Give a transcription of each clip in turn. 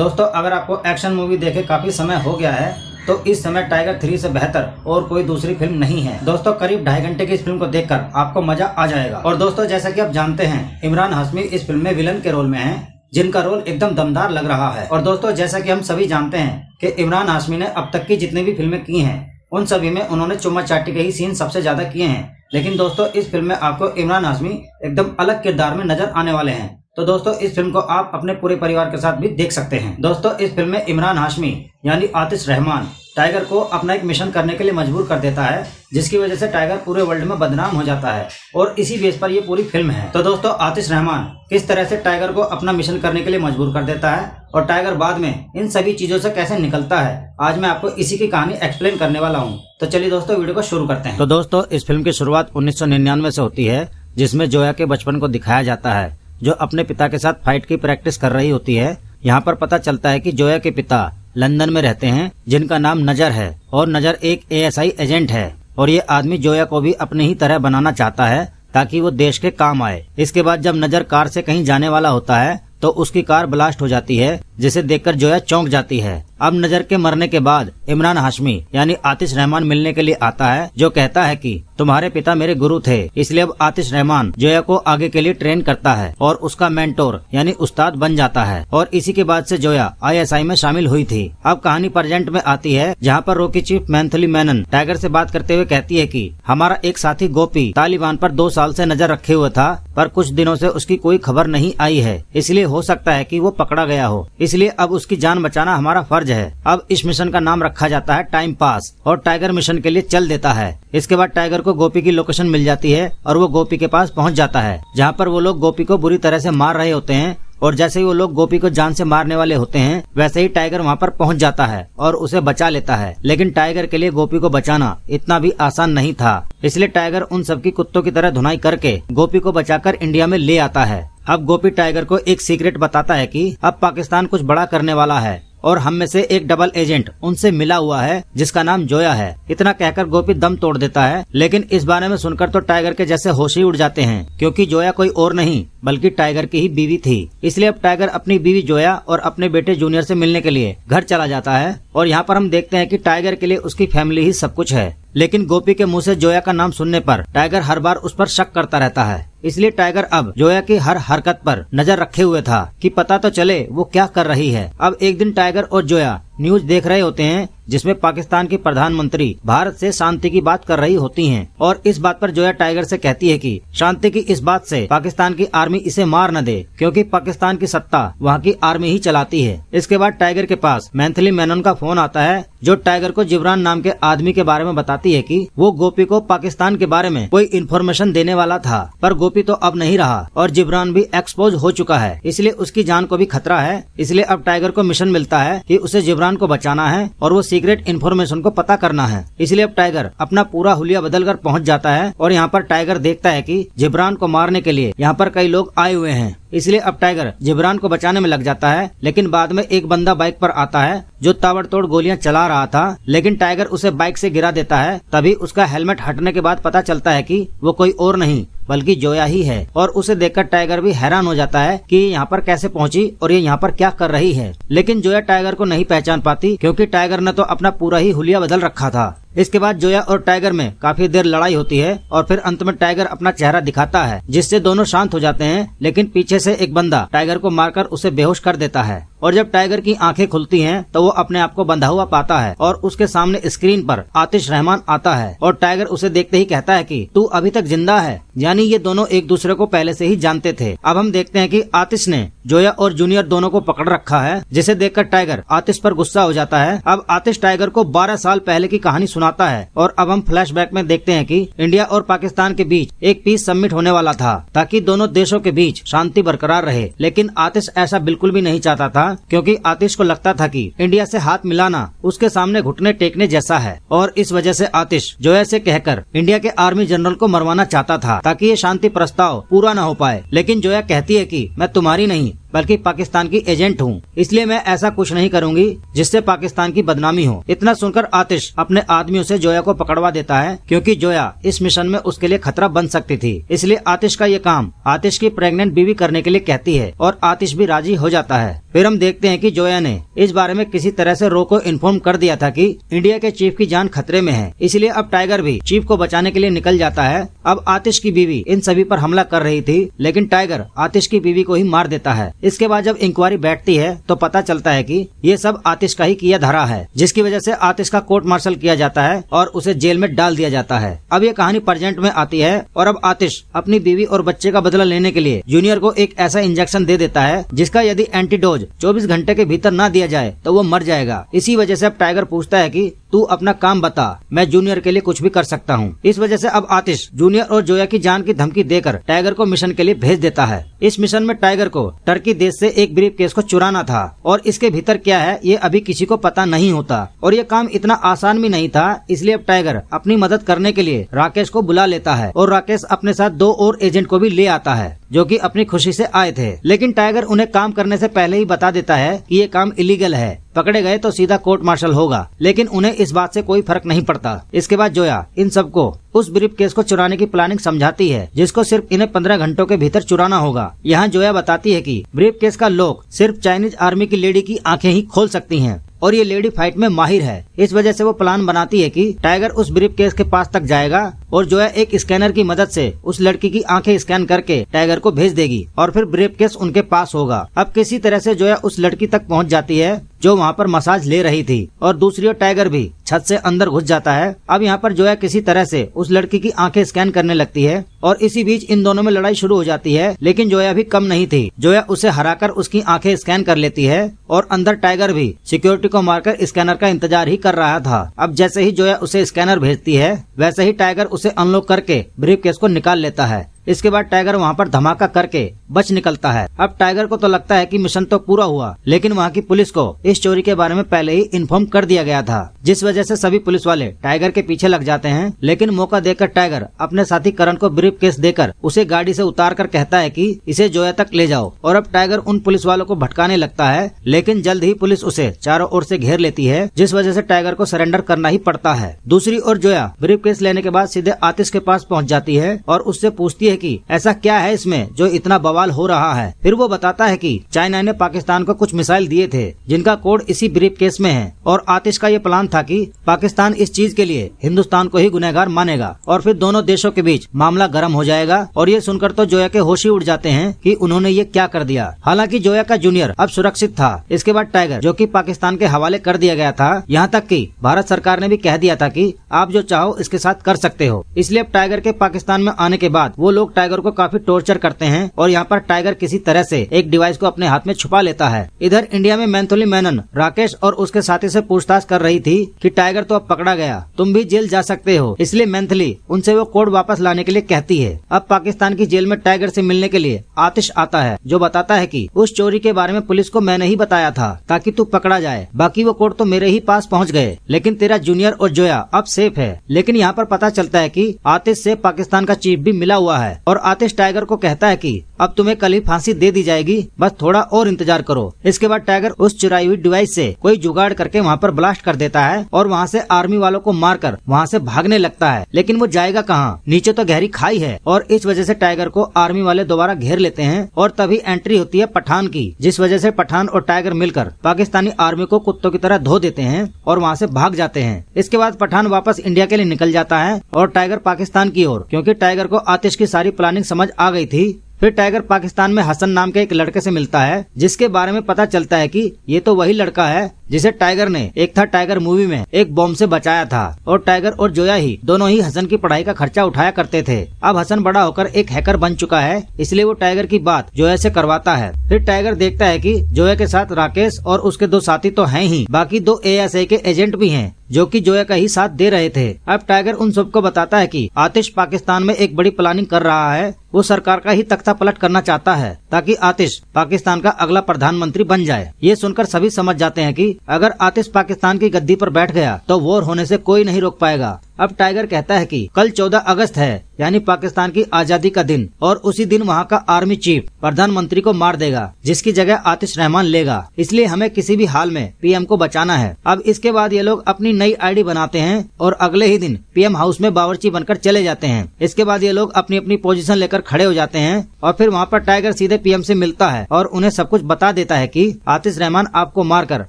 दोस्तों अगर आपको एक्शन मूवी देखे काफ़ी समय हो गया है तो इस समय टाइगर थ्री से बेहतर और कोई दूसरी फिल्म नहीं है दोस्तों करीब ढाई घंटे की इस फिल्म को देखकर आपको मजा आ जाएगा और दोस्तों जैसा कि आप जानते हैं इमरान हाशमी इस फिल्म में विलन के रोल में हैं जिनका रोल एकदम दमदार लग रहा है और दोस्तों जैसा कि हम सभी जानते हैं कि इमरान हाशमी ने अब तक की जितनी भी फिल्में की है उन सभी में उन्होंने चुम्मा चाटी के ही सीन सबसे ज्यादा किए हैं लेकिन दोस्तों इस फिल्म में आपको इमरान हाशमी एकदम अलग किरदार में नजर आने वाले हैं तो दोस्तों इस फिल्म को आप अपने पूरे परिवार के साथ भी देख सकते हैं दोस्तों इस फिल्म में इमरान हाशमी यानी आतिश रहमान टाइगर को अपना एक मिशन करने के लिए मजबूर कर देता है जिसकी वजह से टाइगर पूरे वर्ल्ड में बदनाम हो जाता है और इसी बेस पर ये पूरी फिल्म है तो दोस्तों आतिश रहमान किस तरह से टाइगर को अपना मिशन करने के लिए मजबूर कर देता है और टाइगर बाद में इन सभी चीजों से कैसे निकलता है आज मैं आपको इसी की कहानी एक्सप्लेन करने वाला हूँ तो चलिए दोस्तों वीडियो को शुरू करते हैं तो दोस्तों इस फिल्म की शुरुआत उन्नीस से होती है जिसमें जोया के बचपन को दिखाया जाता है जो अपने पिता के साथ फाइट की प्रैक्टिस कर रही होती है यहाँ पर पता चलता है कि जोया के पिता लंदन में रहते हैं जिनका नाम नजर है और नजर एक एएसआई एजेंट है और ये आदमी जोया को भी अपने ही तरह बनाना चाहता है ताकि वो देश के काम आए इसके बाद जब नजर कार से कहीं जाने वाला होता है तो उसकी कार ब्लास्ट हो जाती है जिसे देखकर जोया चौंक जाती है अब नजर के मरने के बाद इमरान हाशमी यानी आतिश रहमान मिलने के लिए आता है जो कहता है कि तुम्हारे पिता मेरे गुरु थे इसलिए अब आतिश रहमान जोया को आगे के लिए ट्रेन करता है और उसका मेंटोर यानी उस्ताद बन जाता है और इसी के बाद से जोया आईएसआई में शामिल हुई थी अब कहानी प्रेजेंट में आती है जहाँ पर रोकी चीफ मैंथली मैनन टाइगर से बात करते हुए कहती है की हमारा एक साथी गोपी तालिबान पर दो साल से नजर रखे हुए था पर कुछ दिनों से उसकी कोई खबर नहीं आई है इसलिए हो सकता है की वो पकड़ा गया हो इसलिए अब उसकी जान बचाना हमारा फर्ज है अब इस मिशन का नाम रखा जाता है टाइम पास और टाइगर मिशन के लिए चल देता है इसके बाद टाइगर को गोपी की लोकेशन मिल जाती है और वो गोपी के पास पहुँच जाता है जहाँ पर वो लोग गोपी को बुरी तरह ऐसी मार रहे होते हैं और जैसे ही वो लोग गोपी को जान से मारने वाले होते हैं वैसे ही टाइगर वहाँ पर पहुँच जाता है और उसे बचा लेता है लेकिन टाइगर के लिए गोपी को बचाना इतना भी आसान नहीं था इसलिए टाइगर उन सबकी कुत्तों की तरह धुनाई करके गोपी को बचाकर इंडिया में ले आता है अब गोपी टाइगर को एक सीक्रेट बताता है कि अब पाकिस्तान कुछ बड़ा करने वाला है और हम में से एक डबल एजेंट उनसे मिला हुआ है जिसका नाम जोया है इतना कहकर गोपी दम तोड़ देता है लेकिन इस बारे में सुनकर तो टाइगर के जैसे होश ही उड़ जाते हैं क्योंकि जोया कोई और नहीं बल्कि टाइगर की ही बीवी थी इसलिए अब टाइगर अपनी बीवी जोया और अपने बेटे जूनियर से मिलने के लिए घर चला जाता है और यहाँ पर हम देखते हैं कि टाइगर के लिए उसकी फैमिली ही सब कुछ है लेकिन गोपी के मुंह से जोया का नाम सुनने पर टाइगर हर बार उस पर शक करता रहता है इसलिए टाइगर अब जोया की हर हरकत पर नजर रखे हुए था कि पता तो चले वो क्या कर रही है अब एक दिन टाइगर और जोया न्यूज देख रहे होते हैं जिसमें पाकिस्तान की प्रधानमंत्री भारत से शांति की बात कर रही होती हैं और इस बात पर जोया टाइगर से कहती है कि शांति की इस बात से पाकिस्तान की आर्मी इसे मार न दे क्योंकि पाकिस्तान की सत्ता वहाँ की आर्मी ही चलाती है इसके बाद टाइगर के पास मैंथली मैनन का फोन आता है जो टाइगर को जिब्रान नाम के आदमी के बारे में बताती है की वो गोपी को पाकिस्तान के बारे में कोई इन्फॉर्मेशन देने वाला था पर गोपी तो अब नहीं रहा और जिब्रान भी एक्सपोज हो चुका है इसलिए उसकी जान को भी खतरा है इसलिए अब टाइगर को मिशन मिलता है की उसे जिब्रान जान को बचाना है और वो सीक्रेट इन्फॉर्मेशन को पता करना है इसलिए अब टाइगर अपना पूरा हुलिया बदल कर पहुँच जाता है और यहाँ पर टाइगर देखता है की जिब्रान को मारने के लिए यहाँ पर कई लोग आए हुए हैं इसलिए अब टाइगर जिब्रान को बचाने में लग जाता है लेकिन बाद में एक बंदा बाइक पर आता है जो ताबड़तोड़ गोलियां चला रहा था लेकिन टाइगर उसे बाइक से गिरा देता है तभी उसका हेलमेट हटने के बाद पता चलता है कि वो कोई और नहीं बल्कि जोया ही है और उसे देखकर टाइगर भी हैरान हो जाता है कि यहाँ पर कैसे पहुँची और ये यहाँ पर क्या कर रही है लेकिन जोया टाइगर को नहीं पहचान पाती क्योंकि टाइगर ने तो अपना पूरा ही हुलिया बदल रखा था इसके बाद जोया और टाइगर में काफी देर लड़ाई होती है और फिर अंत में टाइगर अपना चेहरा दिखाता है जिससे दोनों शांत हो जाते हैं लेकिन पीछे से एक बंदा टाइगर को मारकर उसे बेहोश कर देता है और जब टाइगर की आंखें खुलती हैं तो वो अपने आप को बंधा हुआ पाता है और उसके सामने स्क्रीन पर आतिश रहमान आता है और टाइगर उसे देखते ही कहता है कि तू अभी तक जिंदा है यानी ये दोनों एक दूसरे को पहले से ही जानते थे अब हम देखते हैं कि आतिश ने जोया और जूनियर दोनों को पकड़ रखा है जिसे देखकर टाइगर आतिश पर गुस्सा हो जाता है अब आतिश टाइगर को बारह साल पहले की कहानी सुनाता है और अब हम फ्लैशबैक में देखते हैं कि इंडिया और पाकिस्तान के बीच एक पीस सबमिट होने वाला था ताकि दोनों देशों के बीच शांति बरकरार रहे लेकिन आतिश ऐसा बिल्कुल भी नहीं चाहता था क्योंकि आतिश को लगता था कि इंडिया से हाथ मिलाना उसके सामने घुटने टेकने जैसा है और इस वजह से आतिश जो ऐसे कहकर इंडिया के आर्मी जनरल को मरवाना चाहता था ताकि ये शांति प्रस्ताव पूरा न हो पाए लेकिन जोया कहती है कि मैं तुम्हारी नहीं बल्कि पाकिस्तान की एजेंट हूँ इसलिए मैं ऐसा कुछ नहीं करूँगी जिससे पाकिस्तान की बदनामी हो इतना सुनकर आतिश अपने आदमियों से जोया को पकड़वा देता है क्योंकि जोया इस मिशन में उसके लिए खतरा बन सकती थी इसलिए आतिश का ये काम आतिश की प्रेग्नेंट बीवी करने के लिए कहती है और आतिश भी राजी हो जाता है फिर हम देखते हैं कि जोया ने इस बारे में किसी तरह से रो को इन्फॉर्म कर दिया था कि इंडिया के चीफ की जान खतरे में है इसलिए अब टाइगर भी चीफ को बचाने के लिए निकल जाता है अब आतिश की बीवी इन सभी पर हमला कर रही थी लेकिन टाइगर आतिश की बीवी को ही मार देता है इसके बाद जब इंक्वायरी बैठती है तो पता चलता है कि ये सब आतिश का ही किया धरा है जिसकी वजह से आतिश का कोर्ट मार्शल किया जाता है और उसे जेल में डाल दिया जाता है अब ये कहानी प्रेजेंट में आती है और अब आतिश अपनी बीवी और बच्चे का बदला लेने के लिए जूनियर को एक ऐसा इंजेक्शन दे देता है जिसका यदि एंटीडोज चौबीस घंटे के भीतर न दिया जाए तो वो मर जाएगा इसी वजह से अब टाइगर पूछता है की तू अपना काम बता मैं जूनियर के लिए कुछ भी कर सकता हूँ इस वजह से अब आतिश जूनियर और जोया की जान की धमकी देकर टाइगर को मिशन के लिए भेज देता है इस मिशन में टाइगर को टर्की देश से एक ब्रीफ केस को चुराना था और इसके भीतर क्या है ये अभी किसी को पता नहीं होता और ये काम इतना आसान भी नहीं था इसलिए अब टाइगर अपनी मदद करने के लिए राकेश को बुला लेता है और राकेश अपने साथ दो और एजेंट को भी ले आता है जो कि अपनी खुशी से आए थे लेकिन टाइगर उन्हें काम करने से पहले ही बता देता है कि ये काम इलीगल है पकड़े गए तो सीधा कोर्ट मार्शल होगा लेकिन उन्हें इस बात से कोई फर्क नहीं पड़ता इसके बाद जोया इन सबको उस ब्रीफ केस को चुराने की प्लानिंग समझाती है जिसको सिर्फ इन्हें पंद्रह घंटों के भीतर चुराना होगा यहाँ जोया बताती है की ब्रीफ केस का लोग सिर्फ चाइनीज आर्मी की लेडी की आँखें ही खोल सकती है और ये लेडी फाइट में माहिर है इस वजह से वो प्लान बनाती है कि टाइगर उस ब्रीफ केस के पास तक जाएगा और जोया एक स्कैनर की मदद से उस लड़की की आंखें स्कैन करके टाइगर को भेज देगी और फिर ब्रेप केस उनके पास होगा अब किसी तरह से जोया उस लड़की तक पहुंच जाती है जो वहाँ पर मसाज ले रही थी और दूसरी ओर टाइगर भी छत से अंदर घुस जाता है अब यहाँ पर जोया किसी तरह से उस लड़की की आंखें स्कैन करने लगती है और इसी बीच इन दोनों में लड़ाई शुरू हो जाती है लेकिन जोया भी कम नहीं थी जोया उसे हराकर उसकी आंखें स्कैन कर लेती है और अंदर टाइगर भी सिक्योरिटी को मारकर स्कैनर का इंतजार ही कर रहा था अब जैसे ही जोया उसे स्कैनर भेजती है वैसे ही टाइगर उसे अनलॉक करके ब्रीफ केस को निकाल लेता है इसके बाद टाइगर वहाँ पर धमाका करके बच निकलता है अब टाइगर को तो लगता है कि मिशन तो पूरा हुआ लेकिन वहाँ की पुलिस को इस चोरी के बारे में पहले ही इन्फॉर्म कर दिया गया था जिस वजह से सभी पुलिस वाले टाइगर के पीछे लग जाते हैं लेकिन मौका देकर टाइगर अपने साथी करण को ब्रीफ केस देकर उसे गाड़ी से उतार कर कहता है कि इसे जोया तक ले जाओ और अब टाइगर उन पुलिस वालों को भटकाने लगता है लेकिन जल्द ही पुलिस उसे चारों ओर से घेर लेती है जिस वजह से टाइगर को सरेंडर करना ही पड़ता है दूसरी ओर जोया ब्रीफ केस लेने के बाद सीधे आतिश के पास पहुँच जाती है और उससे पूछती है कि ऐसा क्या है इसमें जो इतना बवाल हो रहा है फिर वो बताता है कि चाइना ने पाकिस्तान को कुछ मिसाइल दिए थे जिनका कोड इसी ब्रीफ केस में है और आतिश का ये प्लान था कि पाकिस्तान इस चीज के लिए हिंदुस्तान को ही गुनहगार मानेगा और फिर दोनों देशों के बीच मामला गर्म हो जाएगा और ये सुनकर तो जोया के होशी उड़ जाते हैं की उन्होंने ये क्या कर दिया हालांकि जोया का जूनियर अब सुरक्षित था इसके बाद टाइगर जो की पाकिस्तान के हवाले कर दिया गया था यहाँ तक की भारत सरकार ने भी कह दिया था की आप जो चाहो इसके साथ कर सकते हो इसलिए अब टाइगर के पाकिस्तान में आने के बाद वो लोग लोग टाइगर को काफी टॉर्चर करते हैं और यहाँ पर टाइगर किसी तरह से एक डिवाइस को अपने हाथ में छुपा लेता है इधर इंडिया में मैंथोली मैनन राकेश और उसके साथी से पूछताछ कर रही थी कि टाइगर तो अब पकड़ा गया तुम भी जेल जा सकते हो इसलिए मैंथली उनसे वो कोड वापस लाने के लिए कहती है अब पाकिस्तान की जेल में टाइगर ऐसी मिलने के लिए आतिश आता है जो बताता है की उस चोरी के बारे में पुलिस को मैंने ही बताया था ताकि तू पकड़ा जाए बाकी वो कोड तो मेरे ही पास पहुँच गए लेकिन तेरा जूनियर और जोया अब सेफ है लेकिन यहाँ पर पता चलता है की आतिश से पाकिस्तान का चीफ भी मिला हुआ है है और आतिश टाइगर को कहता है कि अब तुम्हें कल ही फांसी दे दी जाएगी बस थोड़ा और इंतजार करो इसके बाद टाइगर उस चुराई हुई डिवाइस से कोई जुगाड़ करके वहाँ पर ब्लास्ट कर देता है और वहाँ से आर्मी वालों को मार कर वहाँ से भागने लगता है लेकिन वो जाएगा कहाँ नीचे तो गहरी खाई है और इस वजह से टाइगर को आर्मी वाले दोबारा घेर लेते हैं और तभी एंट्री होती है पठान की जिस वजह से पठान और टाइगर मिलकर पाकिस्तानी आर्मी को कुत्तों की तरह धो देते हैं और वहाँ से भाग जाते हैं इसके बाद पठान वापस इंडिया के लिए निकल जाता है और टाइगर पाकिस्तान की ओर क्योंकि टाइगर को आतिश की सारी प्लानिंग समझ आ गई थी फिर टाइगर पाकिस्तान में हसन नाम के एक लड़के से मिलता है जिसके बारे में पता चलता है कि ये तो वही लड़का है जिसे टाइगर ने एक था टाइगर मूवी में एक बॉम्ब से बचाया था और टाइगर और जोया ही दोनों ही हसन की पढ़ाई का खर्चा उठाया करते थे अब हसन बड़ा होकर एक हैकर बन चुका है इसलिए वो टाइगर की बात जोया से करवाता है फिर टाइगर देखता है की जोया के साथ राकेश और उसके दो साथी तो है ही बाकी दो ए के एजेंट भी है जो कि जोया का ही साथ दे रहे थे अब टाइगर उन सबको बताता है कि आतिश पाकिस्तान में एक बड़ी प्लानिंग कर रहा है वो सरकार का ही तख्ता पलट करना चाहता है ताकि आतिश पाकिस्तान का अगला प्रधानमंत्री बन जाए ये सुनकर सभी समझ जाते हैं कि अगर आतिश पाकिस्तान की गद्दी पर बैठ गया तो वोर होने से कोई नहीं रोक पाएगा अब टाइगर कहता है कि कल 14 अगस्त है यानी पाकिस्तान की आजादी का दिन और उसी दिन वहाँ का आर्मी चीफ प्रधानमंत्री को मार देगा जिसकी जगह आतिश रहमान लेगा इसलिए हमें किसी भी हाल में पीएम को बचाना है अब इसके बाद ये लोग अपनी नई आईडी बनाते हैं और अगले ही दिन पीएम हाउस में बावरची बनकर चले जाते हैं इसके बाद ये लोग अपनी अपनी पोजिशन लेकर खड़े हो जाते हैं और फिर वहाँ पर टाइगर सीधे पीएम ऐसी मिलता है और उन्हें सब कुछ बता देता है की आतिश रहमान आपको मार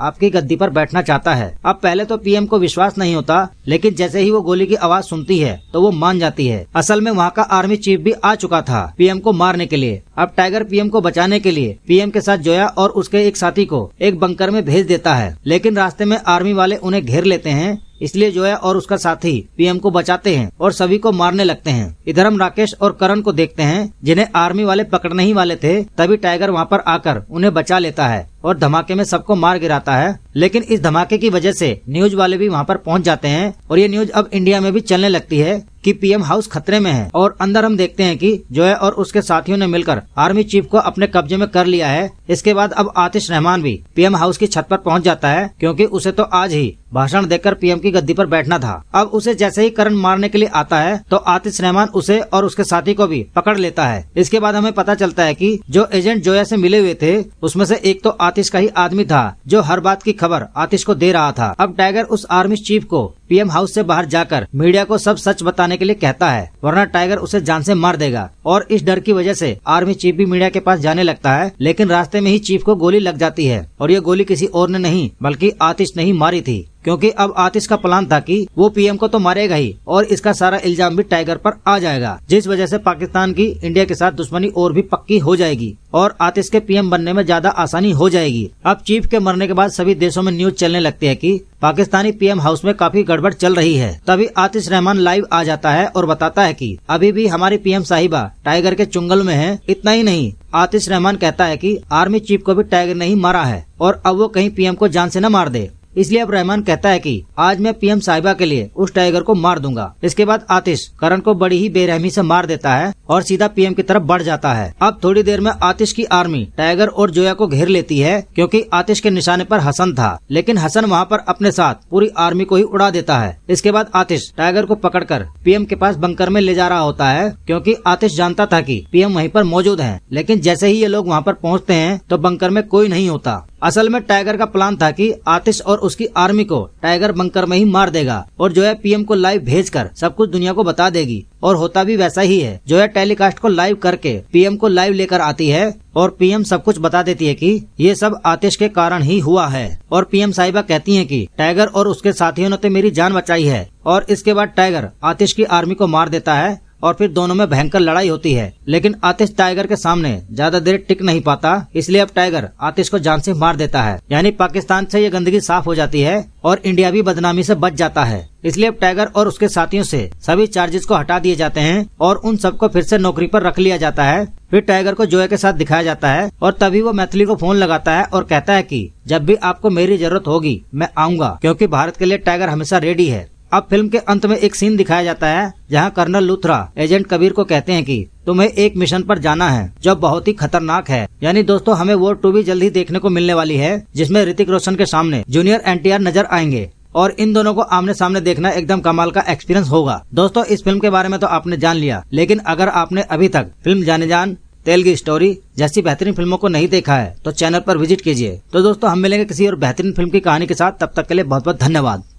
आपकी गद्दी आरोप बैठना चाहता है अब पहले तो पीएम को विश्वास नहीं होता लेकिन जैसे ही वो गोली की आवाज सुनती है तो वो मान जाती है असल में वहाँ का आर्मी चीफ भी आ चुका था पीएम को मारने के लिए अब टाइगर पीएम को बचाने के लिए पीएम के साथ जोया और उसके एक साथी को एक बंकर में भेज देता है लेकिन रास्ते में आर्मी वाले उन्हें घेर लेते हैं इसलिए जो है और उसका साथी पीएम को बचाते हैं और सभी को मारने लगते हैं इधर हम राकेश और करण को देखते हैं जिन्हें आर्मी वाले पकड़ने ही वाले थे तभी टाइगर वहाँ पर आकर उन्हें बचा लेता है और धमाके में सबको मार गिराता है लेकिन इस धमाके की वजह से न्यूज वाले भी वहाँ पर पहुँच जाते हैं और ये न्यूज अब इंडिया में भी चलने लगती है कि पीएम हाउस खतरे में है और अंदर हम देखते हैं कि जोया और उसके साथियों ने मिलकर आर्मी चीफ को अपने कब्जे में कर लिया है इसके बाद अब आतिश रहमान भी पीएम हाउस की छत पर पहुंच जाता है क्योंकि उसे तो आज ही भाषण देकर पीएम की गद्दी पर बैठना था अब उसे जैसे ही करण मारने के लिए आता है तो आतिश रहमान उसे और उसके साथी को भी पकड़ लेता है इसके बाद हमें पता चलता है कि जो एजेंट जोया से मिले हुए थे उसमें से एक तो आतिश का ही आदमी था जो हर बात की खबर आतिश को दे रहा था अब टाइगर उस आर्मी चीफ को पीएम हाउस से बाहर जाकर मीडिया को सब सच बताने के लिए कहता है वरना टाइगर उसे जान से मार देगा और इस डर की वजह से आर्मी चीफ भी मीडिया के पास जाने लगता है लेकिन रास्ते में ही चीफ को गोली लग जाती है और ये गोली किसी और ने नहीं बल्कि आतिश ने ही मारी थी क्योंकि अब आतिश का प्लान था कि वो पीएम को तो मारेगा ही और इसका सारा इल्जाम भी टाइगर पर आ जाएगा जिस वजह से पाकिस्तान की इंडिया के साथ दुश्मनी और भी पक्की हो जाएगी और आतिश के पीएम बनने में ज्यादा आसानी हो जाएगी अब चीफ के मरने के बाद सभी देशों में न्यूज चलने लगती है कि पाकिस्तानी पीएम हाउस में काफी गड़बड़ चल रही है तभी आतिश रहमान लाइव आ जाता है और बताता है कि अभी भी हमारी पीएम साहिबा टाइगर के चुंगल में है इतना ही नहीं आतिश रहमान कहता है कि आर्मी चीफ को भी टाइगर ने ही मारा है और अब वो कहीं पीएम को जान से न मार दे इसलिए अब रहमान कहता है कि आज मैं पीएम साहिबा के लिए उस टाइगर को मार दूंगा इसके बाद आतिश करण को बड़ी ही बेरहमी से मार देता है और सीधा पीएम की तरफ बढ़ जाता है अब थोड़ी देर में आतिश की आर्मी टाइगर और जोया को घेर लेती है क्योंकि आतिश के निशाने पर हसन था लेकिन हसन वहाँ पर अपने साथ पूरी आर्मी को ही उड़ा देता है इसके बाद आतिश टाइगर को पकड़ कर पीएम के पास बंकर में ले जा रहा होता है क्योंकि आतिश जानता था कि पीएम वहीं पर मौजूद है लेकिन जैसे ही ये लोग वहाँ पर पहुँचते हैं तो बंकर में कोई नहीं होता असल में टाइगर का प्लान था कि आतिश और उसकी आर्मी को टाइगर बंकर में ही मार देगा और जो है पीएम को लाइव भेजकर सब कुछ दुनिया को बता देगी और होता भी वैसा ही है जो है टेलीकास्ट को लाइव करके पीएम को लाइव लेकर आती है और पीएम सब कुछ बता देती है कि ये सब आतिश के कारण ही हुआ है और पीएम साहिबा कहती हैं कि टाइगर और उसके साथियों ने तो मेरी जान बचाई है और इसके बाद टाइगर आतिश की आर्मी को मार देता है और फिर दोनों में भयंकर लड़ाई होती है लेकिन आतिश टाइगर के सामने ज्यादा देर टिक नहीं पाता इसलिए अब टाइगर आतिश को जान से मार देता है यानी पाकिस्तान से ये गंदगी साफ हो जाती है और इंडिया भी बदनामी से बच जाता है इसलिए अब टाइगर और उसके साथियों से सभी चार्जेस को हटा दिए जाते हैं और उन सबको फिर से नौकरी पर रख लिया जाता है फिर टाइगर को जोए के साथ दिखाया जाता है और तभी वो मैथिली को फोन लगाता है और कहता है कि जब भी आपको मेरी जरूरत होगी मैं आऊंगा क्योंकि भारत के लिए टाइगर हमेशा रेडी है अब फिल्म के अंत में एक सीन दिखाया जाता है जहां कर्नल लूथरा एजेंट कबीर को कहते हैं कि तुम्हें एक मिशन पर जाना है जो बहुत ही खतरनाक है यानी दोस्तों हमें वो टू भी जल्द ही देखने को मिलने वाली है जिसमें ऋतिक रोशन के सामने जूनियर एन नजर आएंगे और इन दोनों को आमने सामने देखना एकदम कमाल का एक्सपीरियंस होगा दोस्तों इस फिल्म के बारे में तो आपने जान लिया लेकिन अगर आपने अभी तक फिल्म जाने जान तेल की स्टोरी जैसी बेहतरीन फिल्मों को नहीं देखा है तो चैनल पर विजिट कीजिए तो दोस्तों हम मिलेंगे किसी और बेहतरीन फिल्म की कहानी के साथ तब तक के लिए बहुत बहुत धन्यवाद